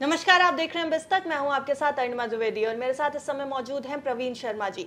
नमस्कार आप देख रहे हैं बिस्तक मैं हूं आपके साथ अर्णिमा द्विवेदी और मेरे साथ इस समय मौजूद हैं प्रवीण शर्मा जी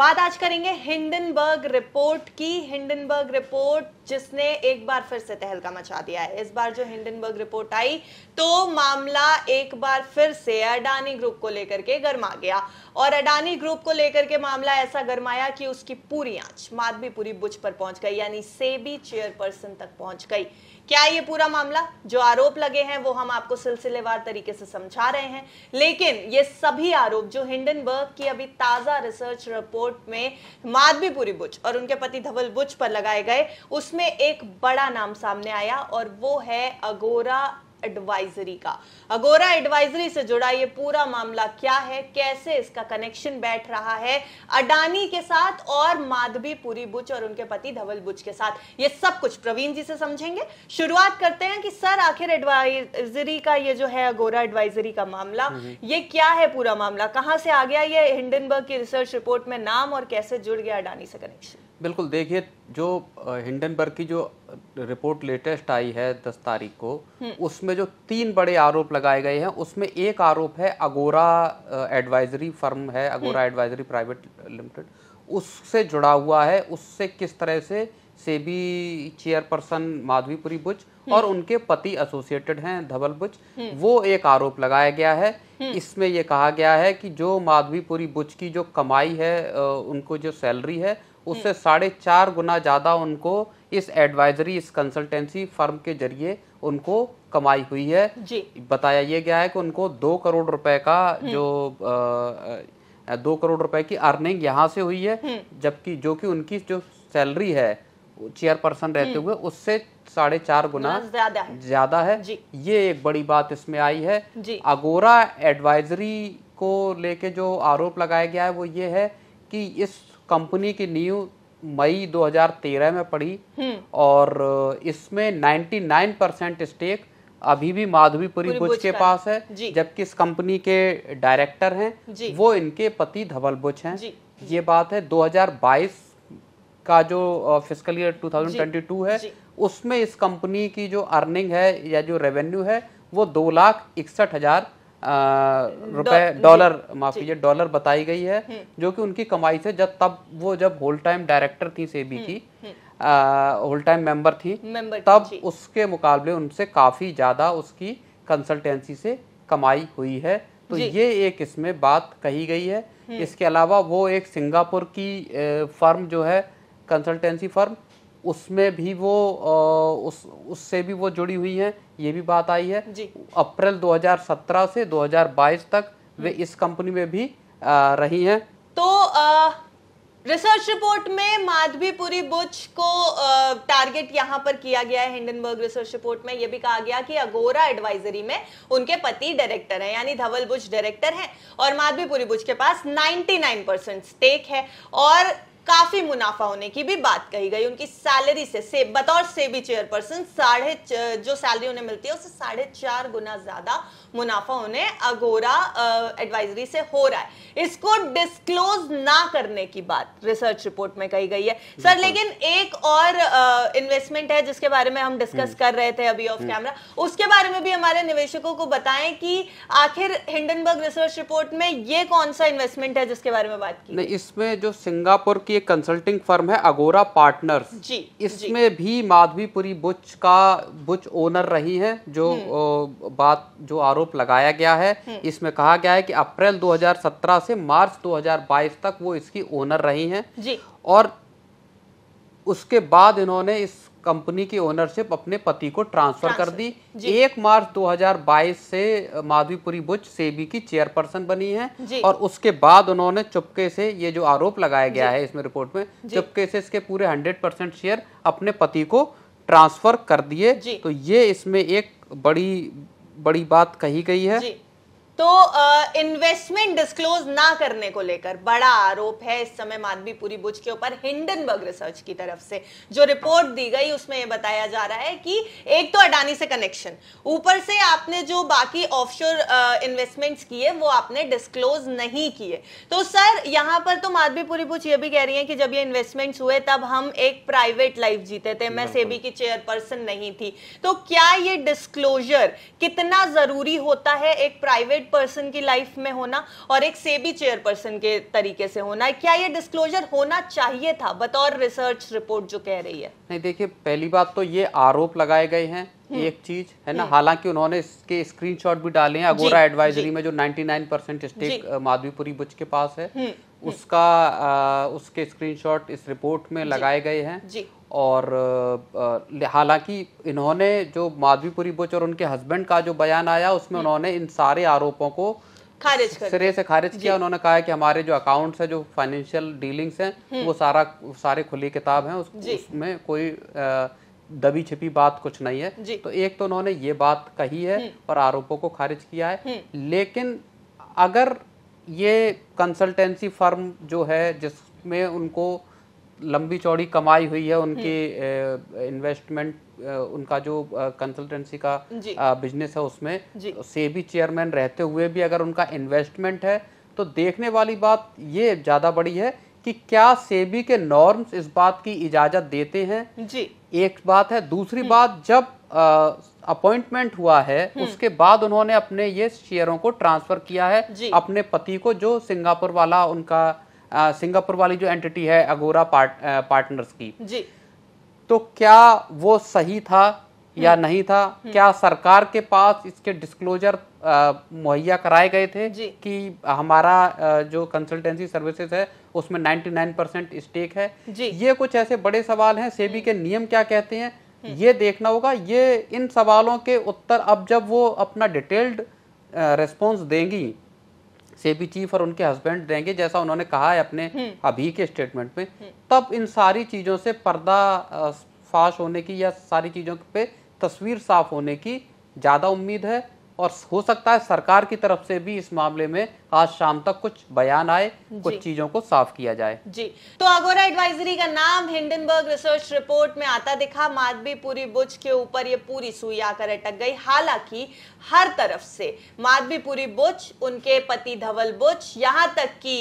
बात आज करेंगे हिंडनबर्ग रिपोर्ट की हिंडनबर्ग रिपोर्ट जिसने एक बार फिर से तहलका मचा दिया है इस बार जो हिंडनबर्ग रिपोर्ट आई तो मामला एक बार फिर से अडानी ग्रुप को लेकर के गर्मा गया और अडानी ग्रुप को लेकर के मामला ऐसा गर्माया कि उसकी पूरी आंच माधवी पूरी बुझ पर पहुंच गई यानी सेबी चेयरपर्सन तक पहुंच गई क्या ये पूरा मामला जो आरोप लगे हैं वो हम आपको सिलसिलेवार तरीके से समझा रहे हैं लेकिन ये सभी आरोप जो हिंडनबर्ग की अभी ताजा रिसर्च रिपोर्ट में माधवी पूरी बुच और उनके पति धवल बुच पर लगाए गए उस उसमें एक बड़ा नाम सामने आया और वो है अगोरा एडवाइजरी का अगोरा एडवाइजरी से जुड़ा ये पूरा मामला क्या है कैसे इसका कनेक्शन बैठ रहा है अडानी के साथ और माधवी पुरी बुच और उनके पति धवल बुच के साथ ये सब कुछ प्रवीण जी से समझेंगे शुरुआत करते हैं कि सर आखिर एडवाइजरी का ये जो है अगोरा एडवाइजरी का मामला हम्म, हम्म। ये क्या है पूरा मामला कहां से आ गया ये हिंडनबर्ग की रिसर्च रिपोर्ट में नाम और कैसे जुड़ गया अडानी से कनेक्शन बिल्कुल देखिए जो हिंडनबर्ग की जो रिपोर्ट लेटेस्ट आई है दस तारीख को हम्म। उसमें जो तीन बड़े आरोप लगाए गए हैं उसमें एक आरोप है अगोरा एडवाइजरी फर्म है हम्म। अगोरा एडवाइजरी प्राइवेट लिमिटेड उससे जुड़ा हुआ है उससे किस तरह से सेबी चेयरपर्सन माधवीपुरी बुच हम्म। और उनके पति एसोसिएटेड हैं धवल बुच वो एक आरोप लगाया गया है इसमें ये कहा गया है कि जो माधवीपुरी बुच की जो कमाई है उनको जो सैलरी है उससे साढ़े चार गुना ज़्यादा उनको इस एडवाइजरी इस कंसल्टेंसी फर्म के जरिए उनको कमाई हुई है जी। बताया ये गया है कि उनको दो करोड़ रुपए का हम्म। जो आ, दो करोड़ रुपए की अर्निंग यहाँ से हुई है हम्म। जबकि जो कि उनकी जो सैलरी है चेयरपर्सन रहते हम्म। हुए उससे साढ़े चार गुना ज्यादा है, है। ये एक बड़ी बात इसमें आई है अगोरा एडवाइजरी को लेके जो आरोप लगाया गया है वो ये है कि इस कंपनी की नींव मई 2013 में पड़ी हम्म। और इसमें 99 परसेंट स्टेक अभी भी माधवीपुरी बुच के पास है जबकि इस कंपनी के डायरेक्टर हैं वो इनके पति धवल बुच हैं ये बात है 2022 का जो फिस्कल ईयर 2022 है उसमें इस कंपनी की जो अर्निंग है या जो रेवेन्यू है वो दो लाख इकसठ हजार रुपए डॉलर माफ कीजिए डॉलर बताई गई है हम्म। जो कि उनकी कमाई से जब तब वो जब होल टाइम डायरेक्टर थी सेबी हम्म, की होल टाइम मेंबर थी मेंबर तब उसके मुकाबले उनसे काफी ज्यादा उसकी कंसल्टेंसी से कमाई हुई है तो ये एक इसमें बात कही गई है हम्म। इसके अलावा वो एक सिंगापुर की फर्म जो है कंसल्टेंसी फर्म उसमें भी वो उस उससे भी वो जुड़ी हुई हैं ये भी बात आई है अप्रैल 2017 से 2022 तक वे हम्म। इस कंपनी में भी रही हैं तो आ, रिसर्च रिपोर्ट में माधवीपुरी बुच को टारगेट यहां पर किया गया है हिंडनबर्ग रिसर्च रिपोर्ट में यह भी कहा गया कि अगोरा एडवाइजरी में उनके पति डायरेक्टर हैं यानी धवल बुच डायरेक्टर हैं और माधवीपुरी बुच के पास 99 परसेंट स्टेक है और काफी मुनाफा होने की भी बात कही गई उनकी सैलरी से, से बतौर सेबी चेयरपर्सन साढ़े जो सैलरी उन्हें मिलती है उससे साढ़े चार गुना ज्यादा मुनाफा उन्हें अगोरा एडवाइजरी uh, से हो रहा है इसको डिस्क्लोज ना करने की बात रिसर्च रिपोर्ट में कही गई है सर लेकिन एक और इन्वेस्टमेंट uh, है जिसके बारे में हम डिस्कस हम्म। कर रहे थे अभी ऑफ कैमरा हम्म। उसके बारे में भी हमारे निवेशकों को बताएं कि आखिर हिंडनबर्ग रिसर्च रिपोर्ट में ये कौन सा इन्वेस्टमेंट है जिसके बारे में बात की इसमें जो सिंगापुर की की एक कंसल्टिंग फर्म है अगोरा पार्टनर्स जी इसमें जी. भी माधवीपुरी बुच का बुच ओनर रही है जो हम्म। ओ, बात जो आरोप लगाया गया है हम्म। इसमें कहा गया है कि अप्रैल 2017 से मार्च 2022 तक वो इसकी ओनर रही हैं जी और उसके बाद इन्होंने इस कंपनी की ओनरशिप अपने पति को ट्रांसफर कर दी एक मार्च 2022 से माधवीपुरी बुच सेबी की चेयरपर्सन बनी है और उसके बाद उन्होंने चुपके से ये जो आरोप लगाया गया है इसमें रिपोर्ट में चुपके से इसके पूरे 100 परसेंट शेयर अपने पति को ट्रांसफर कर दिए तो ये इसमें एक बड़ी बड़ी बात कही गई है तो इन्वेस्टमेंट डिस्क्लोज ना करने को लेकर बड़ा आरोप है इस समय माधवी पूरी बुज के ऊपर हिंडनबर्ग रिसर्च की तरफ से जो रिपोर्ट दी गई उसमें यह बताया जा रहा है कि एक तो अडानी से कनेक्शन ऊपर से आपने जो बाकी ऑफशोर इन्वेस्टमेंट्स किए वो आपने डिस्क्लोज नहीं किए तो सर यहां पर तो माधवी पूरी बुज ये भी कह रही है कि जब ये इन्वेस्टमेंट्स हुए तब हम एक प्राइवेट लाइफ जीते थे मैं सेबी की चेयरपर्सन नहीं थी तो क्या ये डिस्क्लोजर कितना जरूरी होता है एक प्राइवेट एलेक्टेड पर्सन की लाइफ में होना और एक सेबी चेयरपर्सन के तरीके से होना क्या ये डिस्क्लोजर होना चाहिए था बतौर रिसर्च रिपोर्ट जो कह रही है नहीं देखिए पहली बात तो ये आरोप लगाए गए हैं हम्म। एक चीज है ना हम्म। हालांकि उन्होंने इसके स्क्रीनशॉट भी डाले हैं अगोरा एडवाइजरी में जो 99 परसेंट स्टेक माधवीपुरी बुच के पास है हम्म। उसका आ, उसके स्क्रीनशॉट इस रिपोर्ट में लगाए गए हैं और हालांकि इन्होंने जो माधवीपुरी बुच और उनके हस्बैंड का जो बयान आया उसमें हम्म। उन्होंने इन सारे आरोपों को खारिज सिरे से खारिज किया उन्होंने कहा कि हमारे जो अकाउंट्स है जो फाइनेंशियल डीलिंग्स हैं हम्म। वो सारा सारे खुली किताब है उस, उसमें कोई आ, दबी छिपी बात कुछ नहीं है तो एक तो उन्होंने ये बात कही है हम्म। और आरोपों को खारिज किया है लेकिन अगर ये कंसल्टेंसी फर्म जो है जिसमें उनको लंबी चौड़ी कमाई हुई है उनकी इन्वेस्टमेंट हम्म। उनका जो कंसल्टेंसी का बिजनेस है उसमें से भी चेयरमैन रहते हुए भी अगर उनका इन्वेस्टमेंट है तो देखने वाली बात ये ज़्यादा बड़ी है कि क्या सेबी के नॉर्म्स इस बात की इजाज़त देते हैं जी एक बात है दूसरी हम्म। बात जब अपॉइंटमेंट हुआ है हम्म। उसके बाद उन्होंने अपने ये शेयरों को ट्रांसफर किया है अपने पति को जो सिंगापुर वाला उनका सिंगापुर वाली जो एंटिटी है अगोरा पार्ट, पार्टनर्स की जी तो क्या वो सही था या हम्म। नहीं था हम्म। क्या सरकार के पास इसके डिस्क्लोजर मुहैया कराए गए थे कि हमारा जो कंसल्टेंसी सर्विसेज है उसमें 99 परसेंट स्टेक है ये कुछ ऐसे बड़े सवाल हैं सेबी के नियम क्या कहते हैं ये देखना होगा ये इन सवालों के उत्तर अब जब वो अपना डिटेल्ड रिस्पॉन्स देंगी सेबी चीफ और उनके हस्बैंड देंगे जैसा उन्होंने कहा है अपने अभी के स्टेटमेंट में तब इन सारी चीज़ों से पर्दा फाश होने की या सारी चीज़ों पे तस्वीर साफ होने की ज़्यादा उम्मीद है और हो सकता है सरकार की तरफ से भी इस मामले में आज शाम तक कुछ बयान आए कुछ चीजों को साफ किया जाए जी तो अगोरा एडवाइजरी का नाम हिंडनबर्ग रिसर्च रिपोर्ट में आता दिखा माधवी पूरी बुज के ऊपर ये पूरी सुई आकर अटक गई हालांकि हर तरफ से माधवी पूरी बुज उनके पति धवल बुज यहाँ तक कि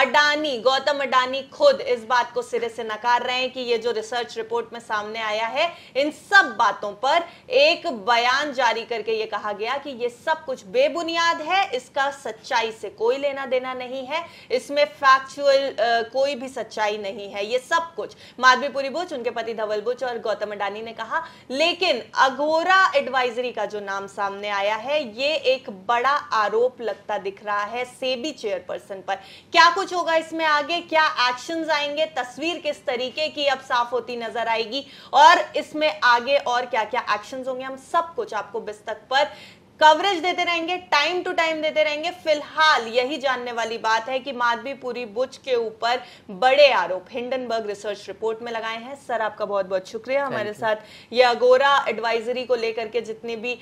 अडानी गौतम अडानी खुद इस बात को सिरे से नकार रहे हैं कि ये जो रिसर्च रिपोर्ट में सामने आया है इन सब बातों पर एक बयान जारी करके ये कहा गया कि ये सब कुछ बेबुनियाद है इसका सच्चाई से कोई लेना देना नहीं है इसमें फैक्चुअल कोई भी सच्चाई नहीं है ये सब कुछ माधवीपुरी बुच उनके पति धवल बुच और गौतम अडानी ने कहा लेकिन अगोरा एडवाइजरी का जो नाम सामने आया है ये एक बड़ा आरोप लगता दिख रहा है सेबी चेयरपर्सन पर क्या कुछ होगा इसमें आगे क्या एक्शन आएंगे तस्वीर किस तरीके की अब साफ होती नजर आएगी और इसमें आगे और क्या क्या एक्शन होंगे हम सब कुछ आपको बिस्तक पर कवरेज देते रहेंगे टाइम टू टाइम देते रहेंगे फिलहाल यही जानने वाली बात है कि माधवी पूरी बुच के ऊपर बड़े आरोप हिंडनबर्ग रिसर्च रिपोर्ट में लगाए हैं सर आपका बहुत बहुत शुक्रिया हमारे साथ ये अगोरा एडवाइजरी को लेकर के जितने भी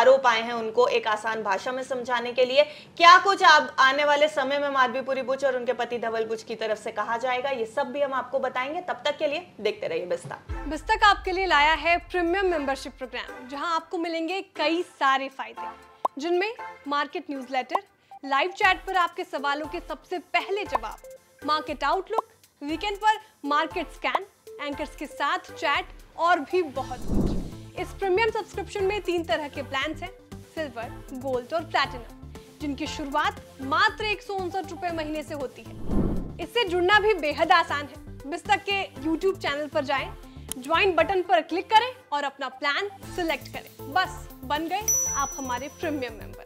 आरोप आए हैं उनको एक आसान भाषा में समझाने के लिए क्या कुछ आप आने वाले समय में माधवीपुरी बुच और उनके पति धवल बुच की तरफ से कहा जाएगा ये सब भी हम आपको बताएंगे तब तक के लिए देखते रहिए बिस्तक बिस्तक आपके लिए लाया है प्रीमियम मेंबरशिप प्रोग्राम जहां आपको मिलेंगे कई सारे सारे फायदे जिनमें मार्केट न्यूज़लेटर, लाइव चैट पर आपके सवालों के सबसे पहले जवाब मार्केट आउटलुक वीकेंड पर मार्केट स्कैन एंकर्स के साथ चैट और भी बहुत कुछ इस प्रीमियम सब्सक्रिप्शन में तीन तरह के प्लान हैं सिल्वर गोल्ड और प्लैटिनम जिनकी शुरुआत मात्र एक रुपए महीने से होती है इससे जुड़ना भी बेहद आसान है बिस्तक के YouTube चैनल पर जाएं, ज्वाइन बटन पर क्लिक करें और अपना प्लान सिलेक्ट करें बस बन गए आप हमारे प्रीमियम मेंबर